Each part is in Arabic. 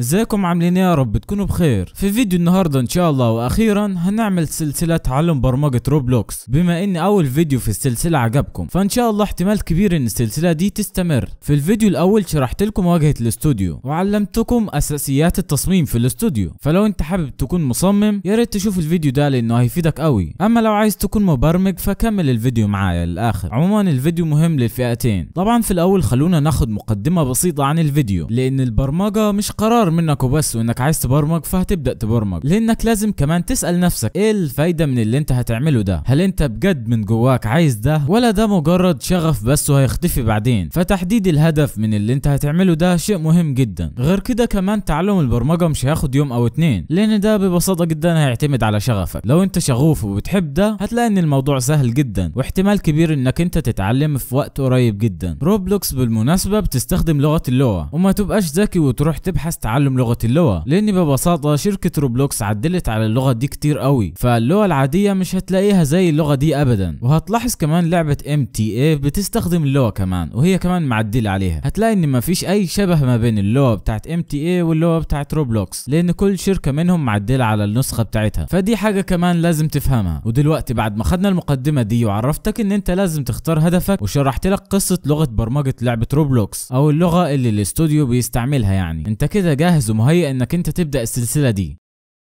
ازيكم عاملين ايه يا رب تكونوا بخير في فيديو النهاردة ان شاء الله واخيرا هنعمل سلسلة تعلم برمجة روبلوكس بما ان اول فيديو في السلسلة عجبكم فان شاء الله احتمال كبير ان السلسلة دي تستمر في الفيديو الاول شرحت لكم واجهة الاستوديو وعلمتكم اساسيات التصميم في الاستوديو فلو انت حابب تكون مصمم يا ريت تشوف الفيديو ده لانه هيفيدك قوي اما لو عايز تكون مبرمج فكمل الفيديو معايا للاخر عموما الفيديو مهم للفئتين طبعا في الاول خلونا ناخد مقدمة بسيطة عن الفيديو لان البرمجة مش قرار صار منك وبس وانك عايز تبرمج فهتبدا تبرمج لانك لازم كمان تسال نفسك ايه الفايده من اللي انت هتعمله ده هل انت بجد من جواك عايز ده ولا ده مجرد شغف بس وهيختفي بعدين فتحديد الهدف من اللي انت هتعمله ده شيء مهم جدا غير كده كمان تعلم البرمجه مش هياخد يوم او اتنين لان ده ببساطه جدا هيعتمد على شغفك لو انت شغوف وبتحب ده هتلاقي ان الموضوع سهل جدا واحتمال كبير انك انت تتعلم في وقت قريب جدا روبلوكس بالمناسبه بتستخدم لغه اللغه وما تبقاش ذكي وتروح تبحث تعلم تعلم لغه اللغه لان ببساطه شركه روبلوكس عدلت على اللغه دي كتير قوي فاللغه العاديه مش هتلاقيها زي اللغه دي ابدا وهتلاحظ كمان لعبه ام تي اي بتستخدم اللغه كمان وهي كمان معدله عليها هتلاقي ان مفيش اي شبه ما بين اللغه بتاعت ام تي اي واللغه بتاعت روبلوكس لان كل شركه منهم معدله على النسخه بتاعتها فدي حاجه كمان لازم تفهمها ودلوقتي بعد ما خدنا المقدمه دي وعرفتك ان انت لازم تختار هدفك وشرحت لك قصه لغه برمجه لعبه روبلوكس او اللغه اللي الاستوديو بيستعملها يعني انت كده جاهز ومهيئ انك انت تبدا السلسله دي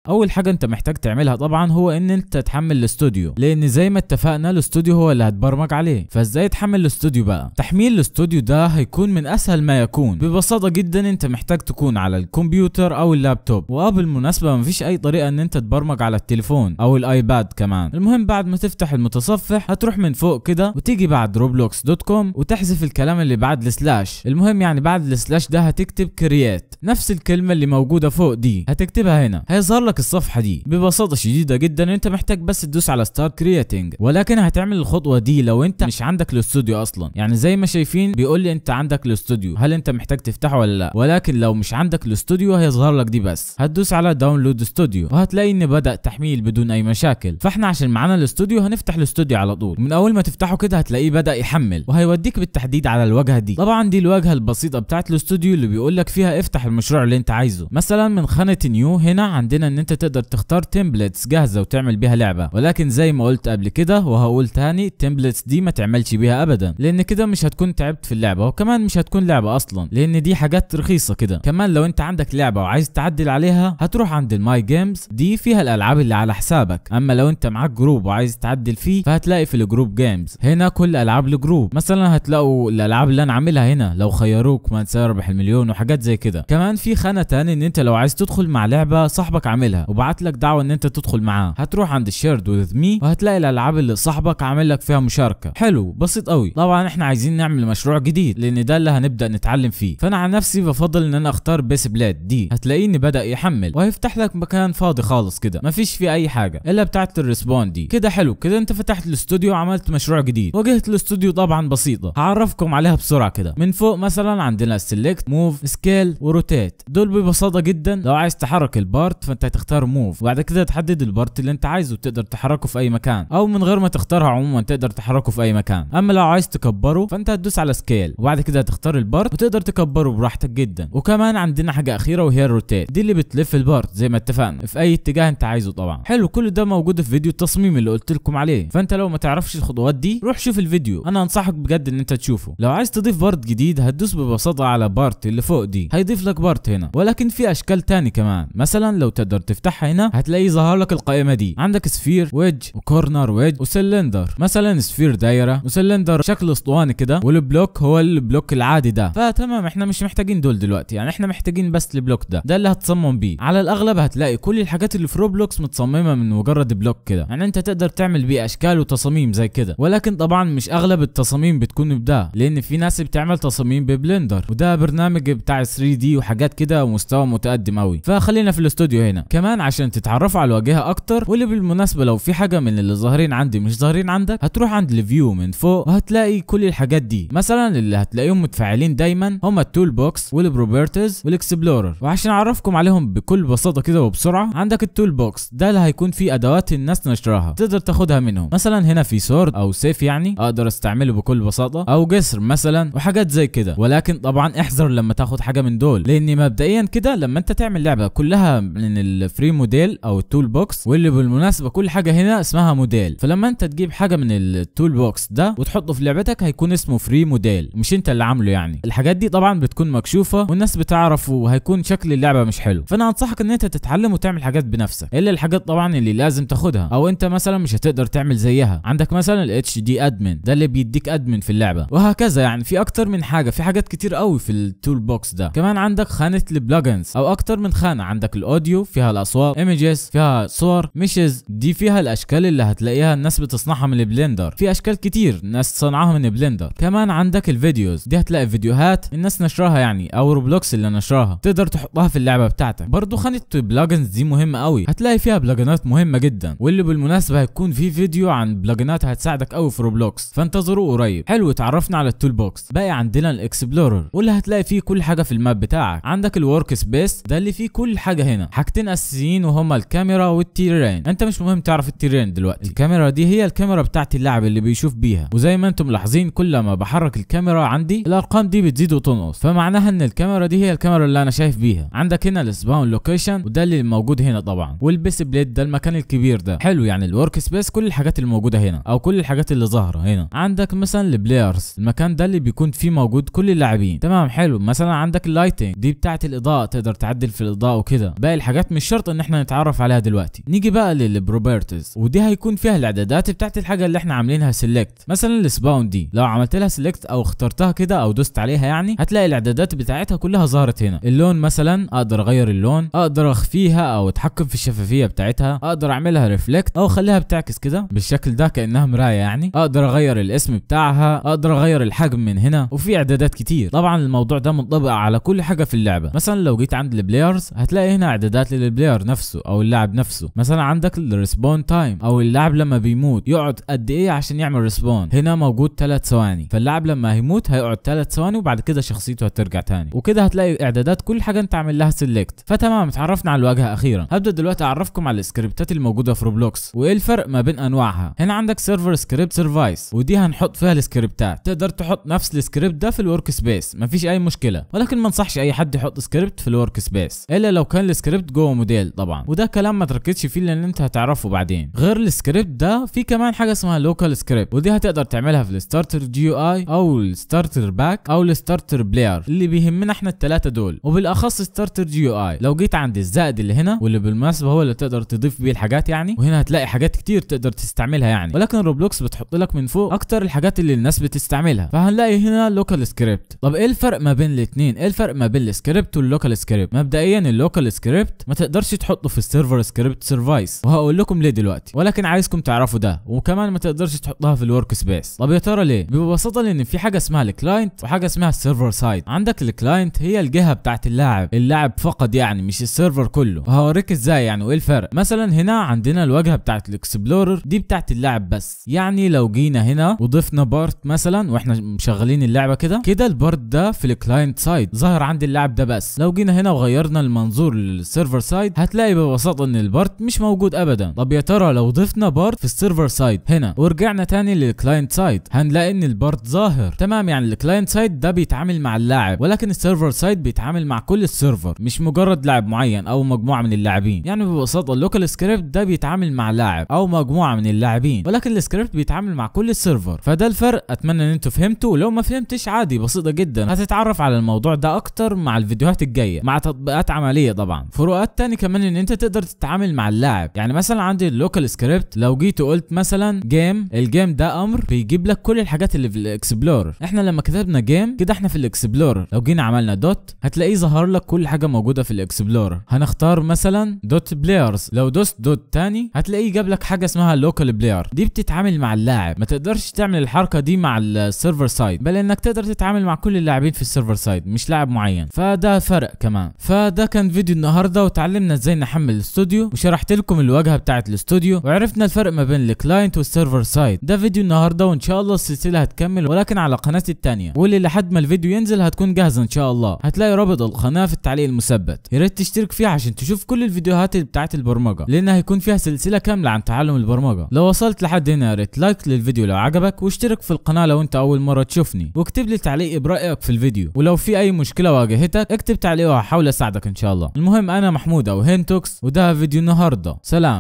اول حاجه انت محتاج تعملها طبعا هو ان انت تحمل الاستوديو لان زي ما اتفقنا الاستوديو هو اللي هتبرمج عليه فازاي تحمل الاستوديو بقى تحميل الاستوديو ده هيكون من اسهل ما يكون ببساطه جدا انت محتاج تكون على الكمبيوتر او اللابتوب وبالمناسبه مفيش اي طريقه ان انت تبرمج على التليفون او الايباد كمان المهم بعد ما تفتح المتصفح هتروح من فوق كده وتيجي بعد روبلوكس دوت كوم وتحذف الكلام اللي بعد السلاش المهم يعني بعد السلاش ده هتكتب كرييت نفس الكلمه اللي موجوده فوق دي هتكتبها هنا هيظهر لك لك الصفحه دي ببساطه شديده جدا انت محتاج بس تدوس على ستارت كرييتنج ولكن هتعمل الخطوه دي لو انت مش عندك الاستوديو اصلا يعني زي ما شايفين بيقول لي انت عندك الاستوديو هل انت محتاج تفتحه ولا لا ولكن لو مش عندك الاستوديو هيظهر لك دي بس هتدوس على داونلود استوديو وهتلاقي ان بدا تحميل بدون اي مشاكل فاحنا عشان معانا الاستوديو هنفتح الاستوديو على طول من اول ما تفتحه كده هتلاقيه بدا يحمل وهيوديك بالتحديد على الواجهه دي طبعا دي الواجهه البسيطه بتاعت الاستوديو اللي بيقول لك فيها افتح المشروع اللي انت عايزه مثلا من خانه نيو هنا عندنا ان ان انت تقدر تختار تمبلتس جاهزه وتعمل بيها لعبه ولكن زي ما قلت قبل كده وهقول تاني التمبلتس دي ما تعملش بيها ابدا لان كده مش هتكون تعبت في اللعبه وكمان مش هتكون لعبه اصلا لان دي حاجات رخيصه كده كمان لو انت عندك لعبه وعايز تعدل عليها هتروح عند الماي جيمز دي فيها الالعاب اللي على حسابك اما لو انت معاك جروب وعايز تعدل فيه فهتلاقي في الجروب جيمز هنا كل العاب الجروب مثلا هتلاقوا الالعاب اللي انا عاملها هنا لو خيروك ما سيربح المليون وحاجات زي كده كمان في خانه تاني ان انت لو عايز تدخل مع لعبه صاحبك عاملها عاملها وبعت لك دعوه ان انت تدخل معاه هتروح عند الشيرد وذ مي وهتلاقي الالعاب اللي صاحبك عامل لك فيها مشاركه حلو بسيط قوي طبعا احنا عايزين نعمل مشروع جديد لان ده اللي هنبدا نتعلم فيه فانا عن نفسي بفضل ان انا اختار بيس بلاد دي هتلاقيني بدا يحمل وهيفتح لك مكان فاضي خالص كده مفيش فيه اي حاجه الا بتاعه الريسبون دي كده حلو كده انت فتحت الاستوديو وعملت مشروع جديد واجهه الاستوديو طبعا بسيطه هعرفكم عليها بسرعه كده من فوق مثلا عندنا سيلكت موف سكيل وروتيت دول ببساطه جدا لو عايز تحرك البارت فانت تختار موف وبعد كده تحدد البارت اللي انت عايزه تقدر تحركه في اي مكان او من غير ما تختارها عموما تقدر تحركه في اي مكان اما لو عايز تكبره فانت هتدوس على سكيل وبعد كده هتختار البارت وتقدر تكبره براحتك جدا وكمان عندنا حاجه اخيره وهي الروتيت دي اللي بتلف البارت زي ما اتفقنا في اي اتجاه انت عايزه طبعا حلو كل ده موجود في فيديو التصميم اللي قلت لكم عليه فانت لو ما تعرفش الخطوات دي روح شوف الفيديو انا انصحك بجد ان انت تشوفه لو عايز تضيف بارت جديد هتدوس ببساطه على بارت اللي فوق دي هيضيف لك بارت هنا ولكن في اشكال تاني كمان مثلا لو تقدر تفتحها هنا هتلاقي ظهر لك القائمه دي عندك سفير ويدج وكورنر ويدج وسلندر مثلا سفير دايره وسلندر شكل اسطواني كده والبلوك هو البلوك العادي ده فتمام احنا مش محتاجين دول دلوقتي يعني احنا محتاجين بس البلوك ده ده اللي هتصمم بيه على الاغلب هتلاقي كل الحاجات اللي في روبلوكس متصممه من مجرد بلوك كده يعني انت تقدر تعمل بيه اشكال وتصاميم زي كده ولكن طبعا مش اغلب التصاميم بتكون بده لان في ناس بتعمل تصاميم ببلندر وده برنامج بتاع 3 دي وحاجات كده ومستوى متقدم قوي فخلينا في الاستوديو هنا كمان عشان تتعرفوا على الواجهه اكتر واللي بالمناسبه لو في حاجه من اللي ظاهرين عندي مش ظاهرين عندك هتروح عند الفيو من فوق وهتلاقي كل الحاجات دي مثلا اللي هتلاقيهم متفاعلين دايما هما التول بوكس والبروبرتيز والاكسبلورر وعشان اعرفكم عليهم بكل بساطه كده وبسرعه عندك التول بوكس ده اللي هيكون فيه ادوات الناس نشراها تقدر تاخدها منهم مثلا هنا في سورد او سيف يعني اقدر استعمله بكل بساطه او جسر مثلا وحاجات زي كده ولكن طبعا احذر لما تاخد حاجه من دول لان مبدئيا كده لما انت تعمل لعبه كلها من الفري موديل او التول بوكس واللي بالمناسبه كل حاجه هنا اسمها موديل فلما انت تجيب حاجه من التول بوكس ده وتحطه في لعبتك هيكون اسمه فري موديل مش انت اللي عامله يعني الحاجات دي طبعا بتكون مكشوفه والناس بتعرف وهيكون شكل اللعبه مش حلو فانا انصحك ان انت تتعلم وتعمل حاجات بنفسك الا الحاجات طبعا اللي لازم تاخدها او انت مثلا مش هتقدر تعمل زيها عندك مثلا الاتش دي ادمن ده اللي بيديك ادمن في اللعبه وهكذا يعني في اكتر من حاجه في حاجات كتير قوي في التول بوكس ده كمان عندك خانه البلجنز او اكتر من خانه عندك الاوديو فيها الاصوات صور ايمجز فيها صور مشز دي فيها الاشكال اللي هتلاقيها الناس بتصنعها من البلندر في اشكال كتير ناس صنعها من البلندر كمان عندك الفيديوز دي هتلاقي فيديوهات الناس نشرها يعني او روبلوكس اللي نشرها تقدر تحطها في اللعبه بتاعتك برضو خانه بلاجنز دي مهمه قوي هتلاقي فيها بلاجنات مهمه جدا واللي بالمناسبه هيكون في فيديو عن بلاجنات هتساعدك قوي في روبلوكس فانتظروه قريب حلو اتعرفنا على التول بوكس باقي عندنا الاكسبلورر واللي هتلاقي فيه كل حاجه في الماب بتاعك عندك الورك سبيس ده اللي فيه كل حاجه هنا حاجتين الاساسيين وهم الكاميرا والتيرين انت مش مهم تعرف التيرين دلوقتي الكاميرا دي هي الكاميرا بتاعت اللاعب اللي بيشوف بيها وزي ما انتم ملاحظين كل ما بحرك الكاميرا عندي الارقام دي بتزيد وتنقص فمعناها ان الكاميرا دي هي الكاميرا اللي انا شايف بيها عندك هنا السباون لوكيشن وده اللي موجود هنا طبعا والبيس بليد ده المكان الكبير ده حلو يعني الورك سبيس كل الحاجات اللي موجوده هنا او كل الحاجات اللي ظاهره هنا عندك مثلا البلايرز المكان ده اللي بيكون فيه موجود كل اللاعبين تمام حلو مثلا عندك اللايتنج دي بتاعت الاضاءه تقدر تعدل في الاضاءه وكده باقي الحاجات مش شرط ان احنا نتعرف عليها دلوقتي نيجي بقى للبروبرتيز ودي هيكون فيها الاعدادات بتاعت الحاجه اللي احنا عاملينها سيلكت مثلا السباون دي لو عملت لها سيلكت او اخترتها كده او دوست عليها يعني هتلاقي الاعدادات بتاعتها كلها ظهرت هنا اللون مثلا اقدر اغير اللون اقدر اخفيها او اتحكم في الشفافيه بتاعتها اقدر اعملها ريفلكت او اخليها بتعكس كده بالشكل ده كانها مرايه يعني اقدر اغير الاسم بتاعها اقدر اغير الحجم من هنا وفي اعدادات كتير طبعا الموضوع ده منطبق على كل حاجه في اللعبه مثلا لو جيت عند البلايرز هتلاقي هنا اعدادات للبلايرز البلاير نفسه او اللاعب نفسه مثلا عندك الريسبون تايم او اللاعب لما بيموت يقعد قد ايه عشان يعمل ريسبون هنا موجود 3 ثواني فاللاعب لما هيموت هيقعد 3 ثواني وبعد كده شخصيته هترجع تاني وكده هتلاقي اعدادات كل حاجه انت عامل لها سيلكت فتمام اتعرفنا على الواجهه اخيرا هبدا دلوقتي اعرفكم على السكريبتات الموجوده في روبلوكس وايه الفرق ما بين انواعها هنا عندك سيرفر سكريبت سيرفايس ودي هنحط فيها السكريبتات تقدر تحط نفس السكريبت ده في الورك سبيس مفيش اي مشكله ولكن ما انصحش اي حد يحط سكريبت في الورك سبيس الا لو كان السكريبت جوه الموديل طبعا وده كلام ما تركزش فيه لان انت هتعرفه بعدين غير السكريبت ده في كمان حاجه اسمها لوكال سكريبت ودي هتقدر تعملها في الستارتر جي اي او الستارتر باك او الستارتر بلاير اللي بيهمنا احنا الثلاثه دول وبالاخص ستارتر جي اي لو جيت عند الزائد اللي هنا واللي بالمناسبه هو اللي تقدر تضيف بيه الحاجات يعني وهنا هتلاقي حاجات كتير تقدر تستعملها يعني ولكن روبلوكس بتحط لك من فوق اكتر الحاجات اللي الناس بتستعملها فهنلاقي هنا لوكال سكريبت طب ايه الفرق ما بين الاثنين ايه الفرق ما بين السكريبت واللوكال سكريبت مبدئيا اللوكال سكريبت ما تقدر تقدرش تحطه في السيرفر سكريبت سيرفايس وهقول لكم ليه دلوقتي ولكن عايزكم تعرفوا ده وكمان ما تقدرش تحطها في الورك سبيس طب يا ترى ليه ببساطه لان في حاجه اسمها الكلاينت وحاجه اسمها السيرفر سايد عندك الكلاينت هي الجهه بتاعت اللاعب اللاعب فقط يعني مش السيرفر كله وهوريك ازاي يعني وايه الفرق مثلا هنا عندنا الواجهه بتاعت الاكسبلورر دي بتاعت اللاعب بس يعني لو جينا هنا وضفنا بارت مثلا واحنا مشغلين اللعبه كده كده البارت ده في الكلاينت سايد ظهر عند اللاعب ده بس لو جينا هنا وغيرنا المنظور للسيرفر سايد سايد هتلاقي ببساطه ان البارت مش موجود ابدا طب يا ترى لو ضفنا بارت في السيرفر سايد هنا ورجعنا تاني للكلاينت سايد هنلاقي ان البارت ظاهر تمام يعني الكلاينت سايد ده بيتعامل مع اللاعب ولكن السيرفر سايد بيتعامل مع كل السيرفر مش مجرد لاعب معين او مجموعه من اللاعبين يعني ببساطه اللوكال سكريبت ده بيتعامل مع لاعب او مجموعه من اللاعبين ولكن السكريبت بيتعامل مع كل السيرفر فده الفرق اتمنى ان انتوا فهمتوا ولو ما فهمتش عادي بسيطه جدا هتتعرف على الموضوع ده اكتر مع الفيديوهات الجايه مع تطبيقات عمليه طبعا فروقات تاني كمان ان انت تقدر تتعامل مع اللاعب يعني مثلا عندي اللوكال سكريبت لو جيت وقلت مثلا جيم الجيم ده امر بيجيب لك كل الحاجات اللي في الاكسبلورر احنا لما كتبنا جيم كده احنا في الاكسبلورر لو جينا عملنا دوت هتلاقيه ظهر لك كل حاجه موجوده في الاكسبلورر هنختار مثلا دوت بلايرز لو دوست دوت تاني هتلاقيه جاب لك حاجه اسمها لوكال بلاير دي بتتعامل مع اللاعب ما تقدرش تعمل الحركه دي مع السيرفر سايد بل انك تقدر تتعامل مع كل اللاعبين في السيرفر سايد مش لاعب معين فده فرق كمان فده كان فيديو النهارده وتعلمنا اتعلمنا ازاي نحمل الاستوديو وشرحت لكم الواجهه بتاعه الاستوديو وعرفنا الفرق ما بين الكلاينت والسيرفر سايد ده فيديو النهارده وان شاء الله السلسله هتكمل ولكن على قناتي الثانيه واللي لحد ما الفيديو ينزل هتكون جاهزه ان شاء الله هتلاقي رابط القناه في التعليق المثبت يا ريت تشترك فيها عشان تشوف كل الفيديوهات بتاعه البرمجه لان هيكون فيها سلسله كامله عن تعلم البرمجه لو وصلت لحد هنا يا ريت لايك للفيديو لو عجبك واشترك في القناه لو انت اول مره تشوفني واكتب لي تعليق برايك في الفيديو ولو في اي مشكله واجهتك اكتب تعليق وهحاول اساعدك ان شاء الله المهم انا محمود أو وهنتوكس وده فيديو النهارده سلام